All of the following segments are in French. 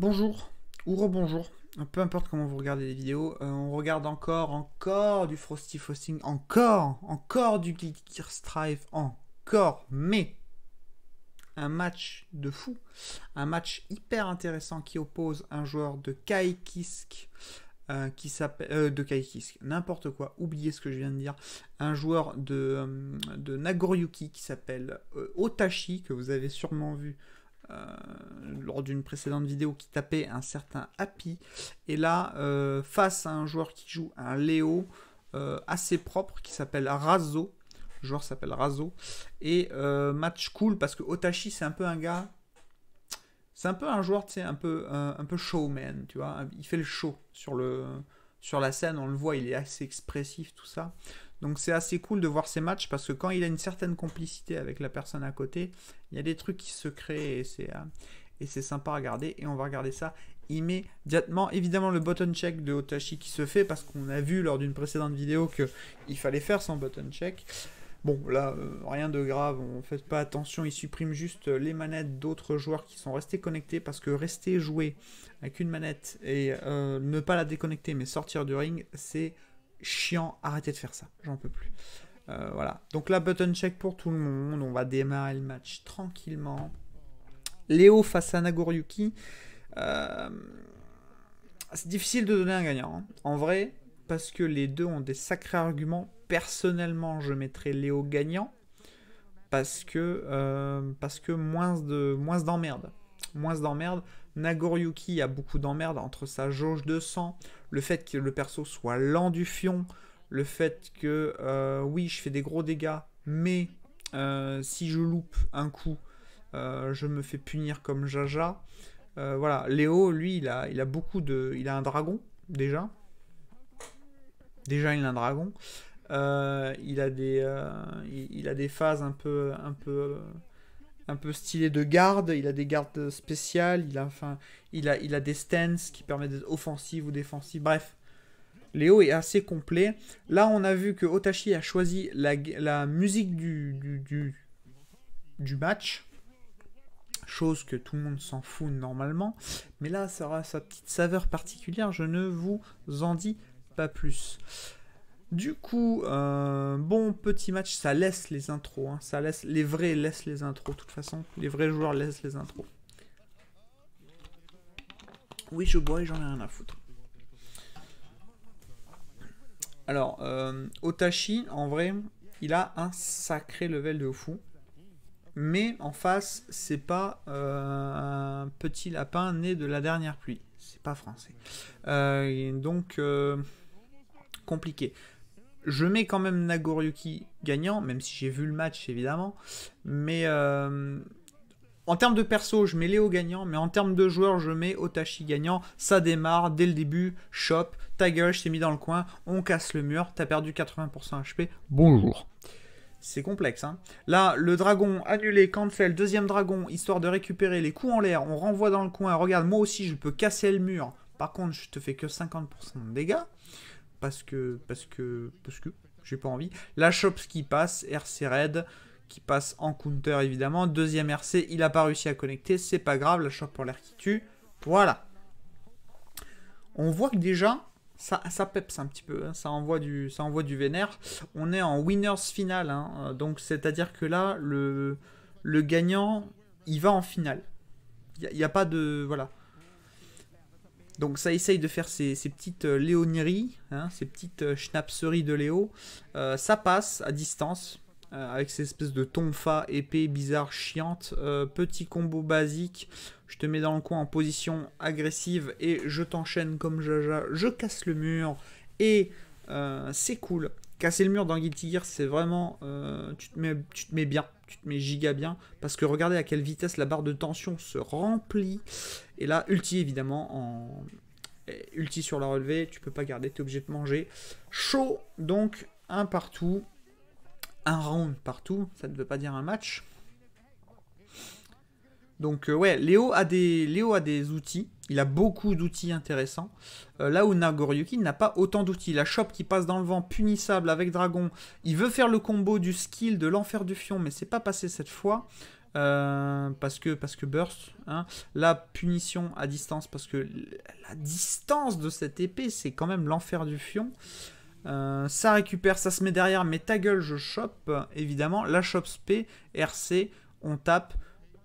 Bonjour ou rebonjour, peu importe comment vous regardez les vidéos, euh, on regarde encore, encore du Frosty Frosting, encore, encore du Gear Strive, encore, mais un match de fou, un match hyper intéressant qui oppose un joueur de Kaikisk euh, qui s'appelle euh, de Kaikisk, n'importe quoi, oubliez ce que je viens de dire, un joueur de, de Nagoryuki qui s'appelle Otachi, que vous avez sûrement vu euh, lors d'une précédente vidéo qui tapait un certain Happy. Et là, euh, face à un joueur qui joue un Léo euh, assez propre qui s'appelle Razo. Le joueur s'appelle Razo. Et match cool parce que Otachi, c'est un peu un gars c'est un peu un joueur, tu sais, un peu, un, un, peu showman, tu vois. Il fait le show sur le, sur la scène, on le voit, il est assez expressif, tout ça. Donc c'est assez cool de voir ces matchs parce que quand il a une certaine complicité avec la personne à côté, il y a des trucs qui se créent et c'est, euh, et c'est sympa à regarder. Et on va regarder ça immédiatement. Évidemment, le button check de Otachi qui se fait parce qu'on a vu lors d'une précédente vidéo qu'il fallait faire son button check. Bon, là, euh, rien de grave, on fait pas attention, ils suppriment juste euh, les manettes d'autres joueurs qui sont restés connectés parce que rester jouer avec une manette et euh, ne pas la déconnecter mais sortir du ring, c'est chiant, arrêtez de faire ça, j'en peux plus. voilà, donc là, button check pour tout le monde, on va démarrer le match tranquillement. Léo face à Nagoriyuki. c'est difficile de donner un gagnant. Hein. En vrai, parce que les deux ont des sacrés arguments. Personnellement, je mettrais Léo gagnant parce que, euh, parce que moins de moins d'emmerdes. Moins d'emmerdes. Nagoryuki a beaucoup d'emmerde entre sa jauge de sang, le fait que le perso soit lent du fion, le fait que euh, oui, je fais des gros dégâts, mais euh, si je loupe un coup, je me fais punir comme Jaja. voilà, Léo, lui, il a, il a beaucoup de. Il a un dragon, déjà. Déjà, il a un dragon. Euh, il, a des, euh, il, a des phases un peu, un peu, un peu stylées de garde. Il a des gardes spéciales. Il a, enfin, il a, il a des stances qui permettent d'être offensives ou défensif. Bref, Léo est assez complet. Là, on a vu que Otachi a choisi la, la musique du, du, du, du, match. Chose que tout le monde s'en fout normalement. Mais là, ça aura sa petite saveur particulière. Je ne vous en dis pas plus. Du coup, euh, bon petit match, ça laisse les intros. Hein. ça laisse, les vrais laissent les intros, de toute façon. Les vrais joueurs laissent les intros. Oui, je bois et j'en ai rien à foutre. Alors, euh, Otachi en vrai, il a un sacré level de fou. Mais en face, c'est pas euh, un petit lapin né de la dernière pluie. C'est pas français. Euh, donc, euh, compliqué. Je mets quand même Nagoriyuki gagnant, même si j'ai vu le match évidemment. Mais euh, en termes de perso, je mets Léo gagnant, mais en termes de joueur, je mets Otachi gagnant. Ça démarre dès le début, chop, ta gueule, je t'ai mis dans le coin, on casse le mur, t'as perdu 80% HP, bonjour. C'est complexe. Hein. Là, le dragon annulé, cancel, deuxième dragon, histoire de récupérer les coups en l'air. On renvoie dans le coin. Regarde, moi aussi, je peux casser le mur. Par contre, je te fais que 50% de dégâts. Parce que, parce que, parce que, j'ai pas envie. La choppe qui passe, RC Red qui passe en counter évidemment. Deuxième RC, il a pas réussi à connecter. C'est pas grave, la Chop pour l'air qui tue. Voilà. On voit que déjà, ça, ça peps un petit peu, hein. ça, envoie du, ça envoie du vénère. On est en winners final, hein. euh, donc c'est-à-dire que là, le, le gagnant, il va en finale. Il n'y a, pas de... Voilà. Donc ça essaye de faire ces, petites léonieries, ces petites, euh, hein, euh, schnapseries de Léo. ça passe à distance, euh, avec ces espèces de tonfa épais bizarre chiante. Euh, petit combo basique, je te mets dans le coin en position agressive et je t'enchaîne comme Jaja, je casse le mur et euh, c'est cool. Casser le mur dans Guilty Gear, c'est vraiment. tu, te mets, bien, tu te mets giga bien. Parce que regardez à quelle vitesse la barre de tension se remplit. Et là, ulti évidemment en, ulti sur la relevée, tu peux pas garder, tu es obligé de manger. Chaud, donc un partout un round partout, ça ne veut pas dire un match. Donc euh, ouais, Léo a, des, Léo des outils, il a beaucoup d'outils intéressants. Euh, là où Nagoryuki n'a pas autant d'outils. La chope qui passe dans le vent, punissable avec Dragon. Il veut faire le combo du skill de l'enfer du fion, mais c'est pas passé cette fois. Euh, parce, que, parce que burst. Hein. La punition à distance, parce que la distance de cette épée, c'est quand même l'enfer du fion. Euh, ça récupère, ça se met derrière, mais ta gueule, je chope, évidemment. La chope P, RC, on tape.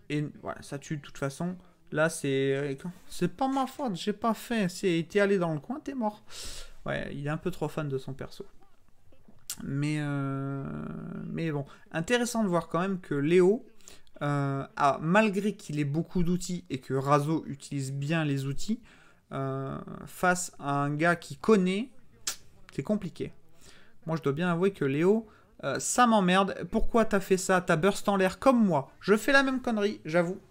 Et voilà, ça tue de toute façon. Là, c'est. C'est pas ma faute, j'ai pas fait. T'es allé dans le coin, t'es mort. Ouais, il est un peu trop fan de son perso. Mais, euh, mais bon, intéressant de voir quand même que Léo, euh, a, malgré qu'il ait beaucoup d'outils et que Razo utilise bien les outils, face à un gars qui connaît, c'est compliqué. Moi, je dois bien avouer que Léo, euh, ça m'emmerde. Pourquoi t'as fait ça T'as burst en l'air comme moi. Je fais la même connerie, j'avoue.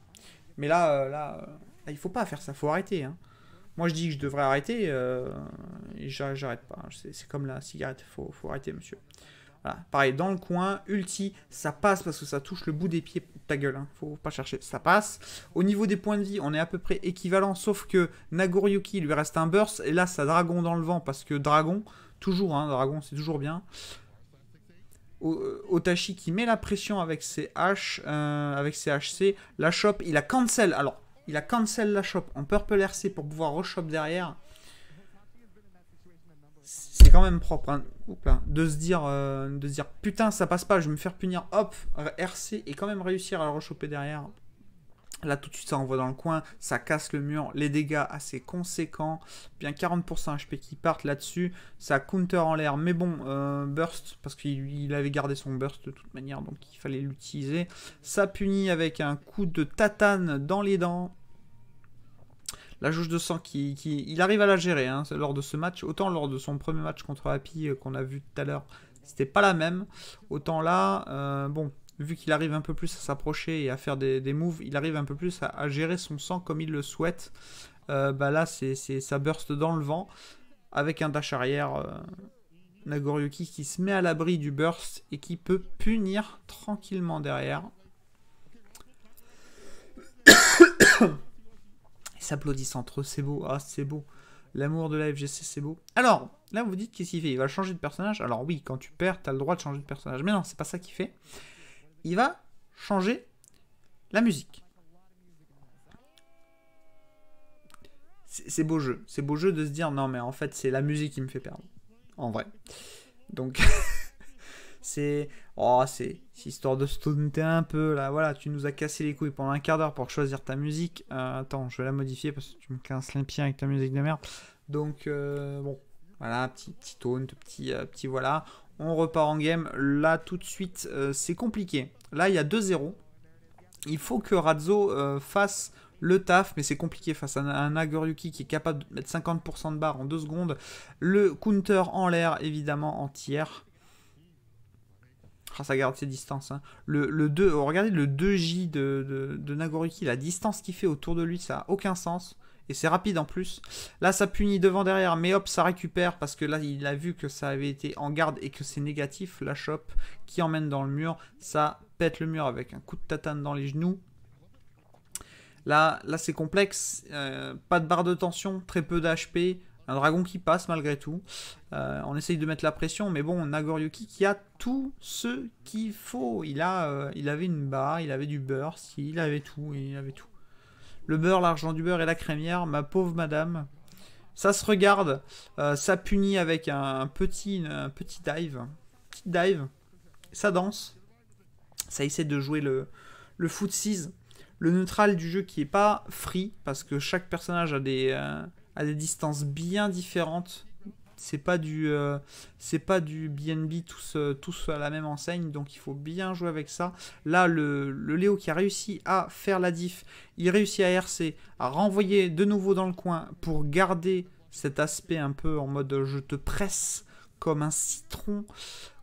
Mais là, euh, là, euh, il faut pas faire ça, faut arrêter. Hein. Moi, je dis que je devrais arrêter, j'arrête pas. C'est comme la cigarette, faut, faut arrêter, monsieur. Pareil, dans le coin, ulti, ça passe parce que ça touche le bout des pieds. Ta gueule, hein. faut pas chercher, ça passe. Au niveau des points de vie, on est à peu près équivalent, sauf que Nagoryuki lui reste un burst, et là, ça dragon dans le vent parce que dragon, Toujours, un hein, dragon, c'est toujours bien. Euh, Otachi qui met la pression avec ses H, euh, avec ses HC. La chope, il a cancel. Alors, il a cancel la chope en purple RC pour pouvoir re derrière. C'est quand même propre hein. Hein. de se dire euh, de dire putain ça passe pas, je vais me faire punir. Hop, RC et quand même réussir à le rechoper derrière. Là, tout de suite, ça envoie dans le coin, ça casse le mur, les dégâts assez conséquents. Bien 40% HP qui partent là-dessus. Ça counter en l'air, mais bon, euh, burst, parce qu'il avait gardé son burst de toute manière, donc il fallait l'utiliser. Ça punit avec un coup de tatane dans les dents. La jauge de sang, qui, il arrive à la gérer hein, lors de ce match. Autant lors de son premier match contre Happy euh, qu'on a vu tout à l'heure, c'était pas la même. Autant là, euh, bon, vu qu'il arrive un peu plus à s'approcher et à faire des, des, moves, il arrive un peu plus à, gérer son sang comme il le souhaite. Euh, bah là, c'est, ça burst dans le vent avec un dash arrière. Euh, qui se met à l'abri du burst et qui peut punir tranquillement derrière. Ils s'applaudissent entre eux, c'est beau, ah c'est beau. L'amour de la FGC, c'est beau. Alors, là vous dites qu'est-ce qu'il fait Il va changer de personnage Alors oui, quand tu perds, tu as le droit de changer de personnage. Mais non, c'est pas ça qu'il fait il va changer la musique. C'est beau jeu. C'est beau jeu de se dire non, mais en fait, c'est la musique qui me fait perdre. En vrai. Donc, c'est. Oh, c'est histoire de stunter un peu. Là, voilà, tu nous as cassé les couilles pendant un quart d'heure pour choisir ta musique. Euh, attends, je vais la modifier parce que tu me casses les pieds avec ta musique de merde. Donc, euh, bon. Voilà, petit, petit taunt, petit, euh, petit voilà. On repart en game. Là, tout de suite, euh, c'est compliqué. Là, il y a 2-0. Il faut que Razo euh, fasse le taf, mais c'est compliqué face à un Nagoryuki qui est capable de mettre 50% de barre en 2 secondes. Le counter en l'air, évidemment, en tiers. Ah, ça garde ses distances. Hein. Le, 2, regardez le 2J de, de, la distance qu'il fait autour de lui, ça n'a aucun sens. Et c'est rapide en plus. Là, ça punit devant, derrière, mais hop, ça récupère parce que là, il a vu que ça avait été en garde et que c'est négatif. La chope qui emmène dans le mur, ça pète le mur avec un coup de tatane dans les genoux. Là, là c'est complexe. Euh, pas de barre de tension, très peu d'HP. Un dragon qui passe malgré tout. Euh, on essaye de mettre la pression, mais bon, Nagoryuki qui a tout ce qu'il faut. Il, a, euh, il avait une barre, il avait du burst, il avait tout, il avait tout. Le beurre, l'argent du beurre et la crémière, ma pauvre madame. Ça se regarde, euh, ça punit avec un, petit, un petit dive. Petite dive, ça danse. Ça essaie de jouer le, le foot 6. Le neutral du jeu qui est pas free, parce que chaque personnage a des, euh, a des distances bien différentes c'est pas du euh, c'est pas du BNB tous euh, tous à la même enseigne donc il faut bien jouer avec ça là le, Léo qui a réussi à faire la diff il réussit à RC à renvoyer de nouveau dans le coin pour garder cet aspect un peu en mode je te presse comme un citron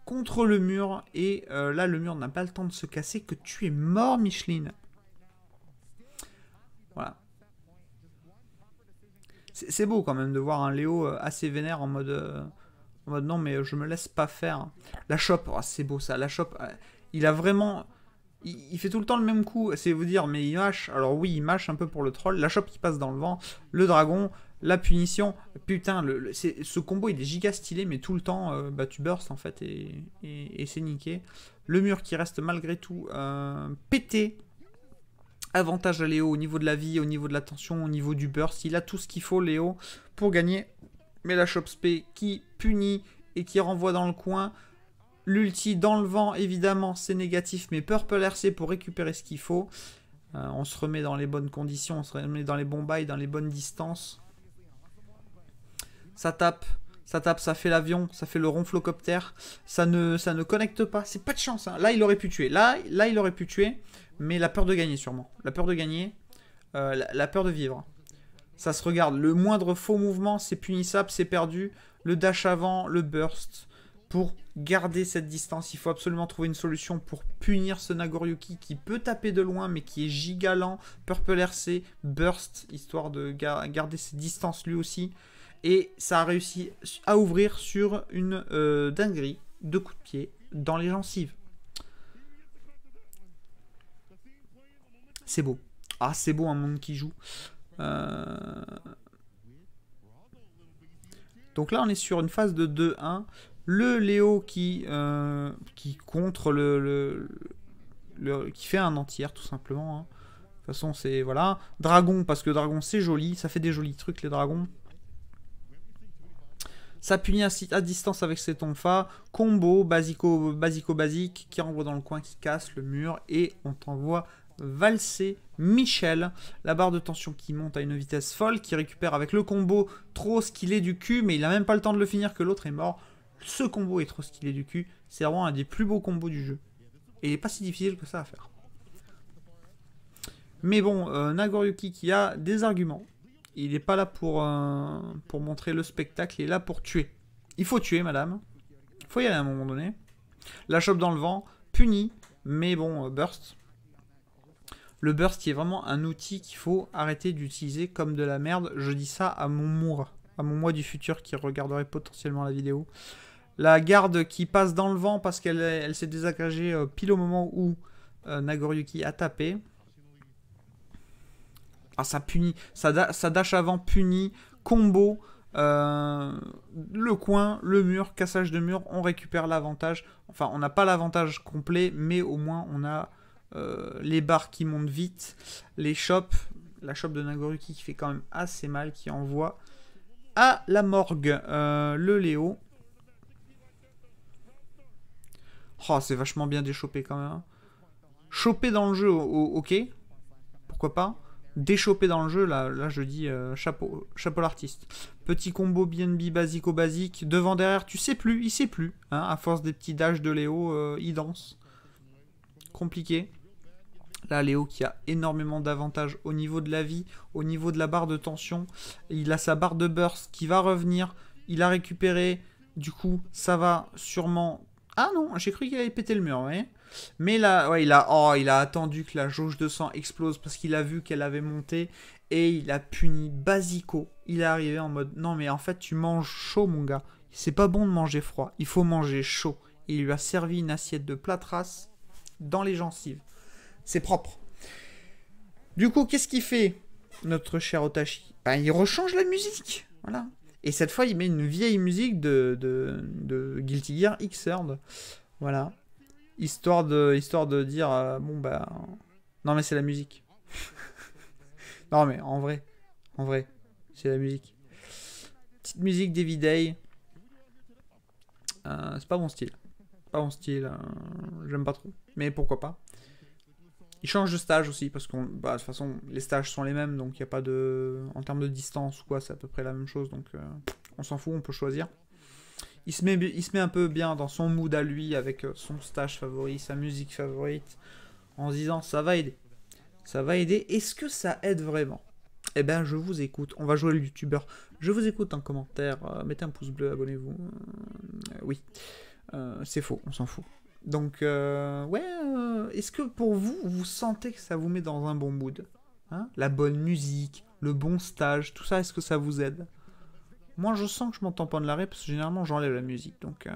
contre le mur et euh, là le mur n'a pas le temps de se casser que tu es mort Micheline voilà c'est beau quand même de voir un Léo euh, assez vénère en mode, euh, mode non, mais je me laisse pas faire. La chope, oh, c'est beau ça. La chope, euh, il a vraiment. Il, fait tout le temps le même coup. C'est vous dire, mais il mâche. Alors oui, il mâche un peu pour le troll. La chope qui passe dans le vent. Le dragon. La punition. Putain, le, ce combo il est giga stylé, mais tout le temps, bah, tu burst en fait et, c'est niqué. Le mur qui reste malgré tout pété avantage à Léo au niveau de la vie, au niveau de la tension, au niveau du burst. Il a tout ce qu'il faut, Léo, pour gagner. Mais la Chopspé qui punit et qui renvoie dans le coin. L'ulti dans le vent, évidemment, c'est négatif, mais Purple RC pour récupérer ce qu'il faut. Euh, on se remet dans les bonnes conditions, on se remet dans les bons bails, dans les bonnes distances. Ça tape ça tape, ça fait l'avion, ça fait le ronflocoptère, ça ne, ça ne connecte pas, c'est pas de chance. Hein. Là, il aurait pu tuer, là, là, il aurait pu tuer, mais la peur de gagner sûrement. La peur de gagner, euh, la, peur de vivre. Ça se regarde, le moindre faux mouvement, c'est punissable, c'est perdu. Le dash avant, le burst. Pour garder cette distance, il faut absolument trouver une solution pour punir ce Nagoryuki qui peut taper de loin, mais qui est gigalant. Purple RC, burst, histoire de garder cette distance lui aussi. Et ça a réussi à ouvrir sur une euh, dinguerie de coups de pied dans les gencives. C'est beau. Ah, c'est beau un monde qui joue. Euh. Donc là, on est sur une phase de 2-1. Le Léo qui, euh, qui contre le, qui fait un entier, tout simplement. Hein. De toute façon, c'est... Voilà. Dragon, parce que dragon, c'est joli. Ça fait des jolis trucs, les dragons punit à distance avec ses tonfa, combo basico basico basique qui renvoie dans le coin, qui casse le mur et on t'envoie valser Michel. La barre de tension qui monte à une vitesse folle, qui récupère avec le combo trop ce qu'il est du cul, mais il n'a même pas le temps de le finir que l'autre est mort. Ce combo est trop ce qu'il est du cul. C'est vraiment un des plus beaux combos du jeu. Et il n'est pas si difficile que ça à faire. Mais bon, euh, Nagoriyuki qui a des arguments. Il n'est pas là pour, euh, pour montrer le spectacle, il est là pour tuer. Il faut tuer, madame. Il faut y aller à un moment donné. La chope dans le vent, puni, mais bon, euh, burst. Le burst qui est vraiment un outil qu'il faut arrêter d'utiliser comme de la merde. Je dis ça à mon moi, à mon moi du futur qui regarderait potentiellement la vidéo. La garde qui passe dans le vent parce qu'elle elle, s'est désagrégée euh, pile au moment où Nagoryuki a tapé. Ah, ça punit. Ça, dash avant, punit, combo, euh, le coin, le mur, cassage de mur. On récupère l'avantage. Enfin, on n'a pas l'avantage complet, mais au moins on a euh, les barres qui montent vite, les shops. La chope de Nagoruki qui fait quand même assez mal, qui envoie à la morgue euh, le Léo. Oh, c'est vachement bien déchopé quand même. Hein. Choper dans le jeu, ok. Pourquoi pas déchopé dans le jeu, là, là je dis euh, chapeau, chapeau l'artiste. Petit combo BNB basico-basique, devant derrière, tu sais plus, il sait plus. Hein, à force des petits dash de Léo, euh, il danse. Compliqué. Là, Léo qui a énormément d'avantages au niveau de la vie, au niveau de la barre de tension. Il a sa barre de burst qui va revenir. Il a récupéré. Du coup, ça va sûrement... Ah non, j'ai cru qu'il allait péter le mur, vous mais là, il a, oh, il a attendu que la jauge de sang explose parce qu'il a vu qu'elle avait monté et il a puni Basico. Il est arrivé en mode non mais en fait tu manges chaud mon gars. C'est pas bon de manger froid. Il faut manger chaud. il lui a servi une assiette de platras dans les gencives. C'est propre. Du coup, qu'est-ce qu'il fait notre cher Otachi ben, Il rechange la musique. Voilà. Et cette fois, il met une vieille musique de, de, de Guilty Gear Xrd. Voilà histoire de, histoire de dire euh, bon bah non mais c'est la musique. non mais en vrai, en vrai, c'est la musique. Petite musique d'Evidei. Day. Euh, c'est pas mon style, pas mon style. Euh, j'aime pas trop, mais pourquoi pas. Il change de stage aussi parce qu'on, bah, de toute façon, les stages sont les mêmes, donc il n'y a pas de, en termes de distance ou quoi, c'est à peu près la même chose, donc on s'en fout, on peut choisir il se, met, il se met un peu bien dans son mood à lui, avec euh, son stage favori, sa musique favorite, en se disant ça va aider. Ça va aider. Est-ce que ça aide vraiment Eh ben, je vous écoute. On va jouer le youtubeur. Je vous écoute en commentaire. Euh, mettez un pouce bleu, abonnez-vous. Euh, oui. c'est faux, on s'en fout. Donc, ouais, est-ce que pour vous, vous sentez que ça vous met dans un bon mood hein La bonne musique, le bon stage, tout ça, est-ce que ça vous aide moi, je sens que je m'entends pas de l'arrêt parce que généralement, j'enlève la musique. Donc, euh.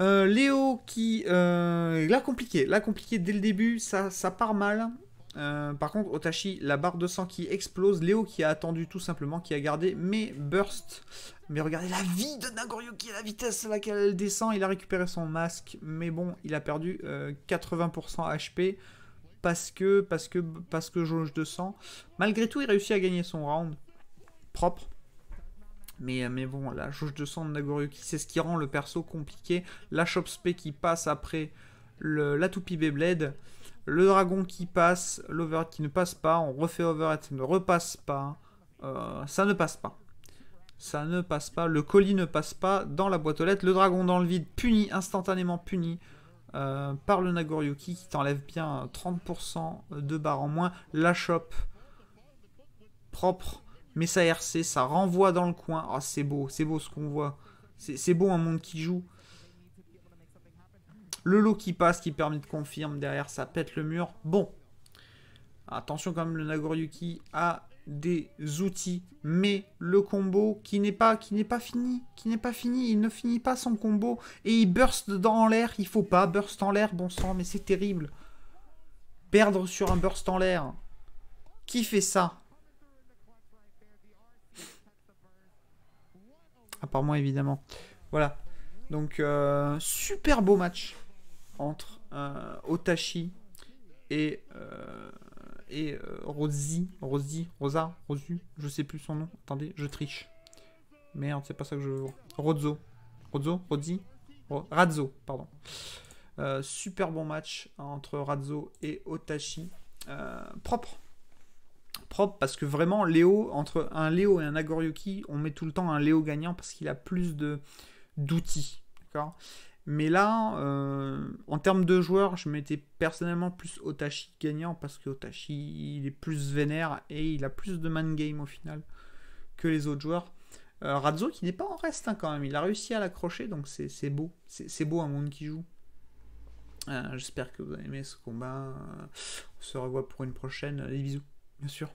Euh, Léo qui euh, l'a compliqué, l'a compliqué dès le début, ça, ça part mal. par contre, Otachi, la barre de sang qui explose, Léo qui a attendu tout simplement, qui a gardé mes bursts. Mais regardez la vie de Nagoryuki, la vitesse à laquelle elle descend, il a récupéré son masque, mais bon, il a perdu 80% HP parce que parce que parce que jauge de sang. Malgré tout, il réussit à gagner son round propre. Mais, euh, mais bon, la jauge de sang de Nagoryuki, c'est ce qui rend le perso compliqué. La Shop Spé qui passe après la toupie Beyblade. Le dragon qui passe, l'overhead qui ne passe pas. On refait overhead, ça ne repasse pas. Euh, ça ne passe pas. Ça ne passe pas. Le colis ne passe pas dans la boîte aux lettres. Le dragon dans le vide, puni, instantanément puni. Euh, par le Nagoryuki qui t'enlève bien 30% de barres en moins. La shop propre mais ça RC, ça renvoie dans le coin. Ah, c'est beau, c'est beau ce qu'on voit. C'est beau un monde qui joue. Le lot qui passe, qui permet de confirme. Derrière, ça pète le mur. Bon. Attention quand même, le Nagoriyuki a des outils. Mais le combo qui n'est pas, qui n'est pas fini, qui n'est pas fini, il ne finit pas son combo. Et il burst dans l'air. Il faut pas burst en l'air, bon sang, mais c'est terrible. Perdre sur un burst en l'air. Qui fait ça à part moi évidemment. Voilà. Donc euh, super beau match entre euh, Otachi et euh, et euh, Rosie, Rosie, Rosa, Rosu, je sais plus son nom. Attendez, je triche. Merde, c'est pas ça que je veux. Rozo, Rozo, Rozi, Razzo, pardon. super bon match entre Razzo et Otachi, propre parce que vraiment Léo entre un Léo et un Agorioki, on met tout le temps un Léo gagnant parce qu'il a plus de d'outils, d'accord. Mais là, euh, en termes de joueurs, je mettais personnellement plus Otachi gagnant parce que Otachi il est plus vénère et il a plus de man game au final que les autres joueurs. Euh, Razo qui n'est pas en reste hein, quand même, il a réussi à l'accrocher donc c'est beau, c'est beau un monde qui joue. Euh, j'espère que vous avez aimé ce combat. On se revoit pour une prochaine. les bisous, bien sûr.